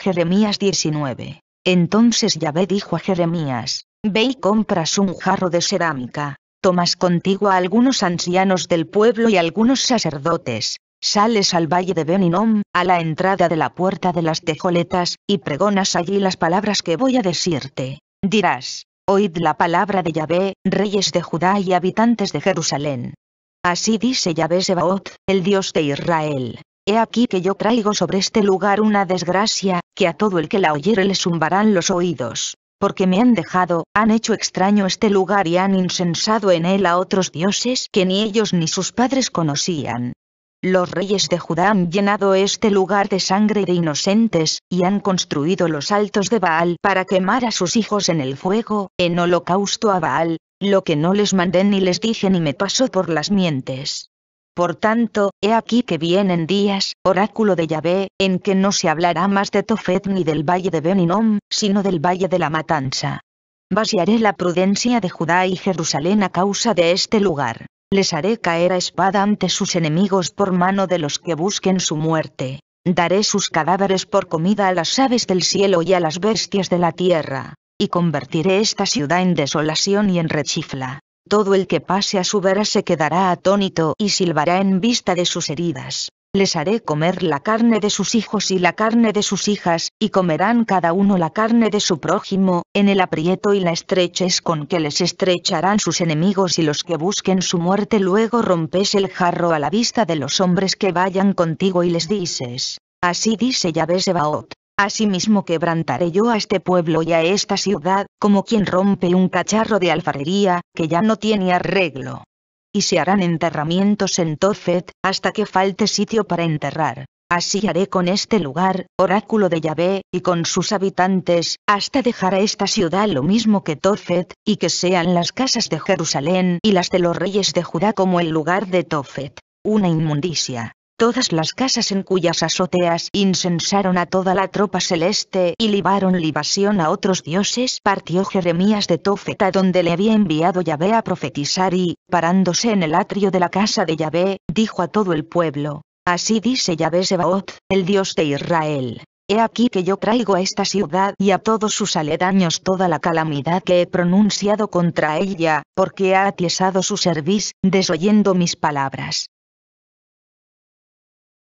Jeremías 19. Entonces Yahvé dijo a Jeremías, Ve y compras un jarro de cerámica, tomas contigo a algunos ancianos del pueblo y algunos sacerdotes, sales al valle de Beninom, a la entrada de la puerta de las tejoletas, y pregonas allí las palabras que voy a decirte. Dirás, oíd la palabra de Yahvé, reyes de Judá y habitantes de Jerusalén. Así dice Yahvé Sebaot, el Dios de Israel. He aquí que yo traigo sobre este lugar una desgracia, que a todo el que la oyere le zumbarán los oídos. Porque me han dejado, han hecho extraño este lugar y han insensado en él a otros dioses que ni ellos ni sus padres conocían. Los reyes de Judá han llenado este lugar de sangre de inocentes, y han construido los altos de Baal para quemar a sus hijos en el fuego, en holocausto a Baal, lo que no les mandé ni les dije ni me pasó por las mientes. Por tanto, he aquí que vienen días, oráculo de Yahvé, en que no se hablará más de Tofet ni del valle de Beninom, sino del valle de la matanza. Vaciaré la prudencia de Judá y Jerusalén a causa de este lugar. Les haré caer a espada ante sus enemigos por mano de los que busquen su muerte. Daré sus cadáveres por comida a las aves del cielo y a las bestias de la tierra, y convertiré esta ciudad en desolación y en rechifla. Todo el que pase a su vera se quedará atónito y silbará en vista de sus heridas. Les haré comer la carne de sus hijos y la carne de sus hijas, y comerán cada uno la carne de su prójimo, en el aprieto y la estreches con que les estrecharán sus enemigos y los que busquen su muerte. Luego rompes el jarro a la vista de los hombres que vayan contigo y les dices, Así dice Yahvé Sebaot, Asimismo quebrantaré yo a este pueblo y a esta ciudad, como quien rompe un cacharro de alfarería, que ya no tiene arreglo. Y se harán enterramientos en Tofet, hasta que falte sitio para enterrar. Así haré con este lugar, oráculo de Yahvé, y con sus habitantes, hasta dejar a esta ciudad lo mismo que Tofet, y que sean las casas de Jerusalén y las de los reyes de Judá como el lugar de Tofet. Una inmundicia todas las casas en cuyas azoteas incensaron a toda la tropa celeste y libaron libación a otros dioses, partió Jeremías de Tofeta, donde le había enviado Yahvé a profetizar y, parándose en el atrio de la casa de Yahvé, dijo a todo el pueblo, Así dice Yahvé Sebaot, el Dios de Israel. He aquí que yo traigo a esta ciudad y a todos sus aledaños toda la calamidad que he pronunciado contra ella, porque ha atiesado su cerviz, desoyendo mis palabras.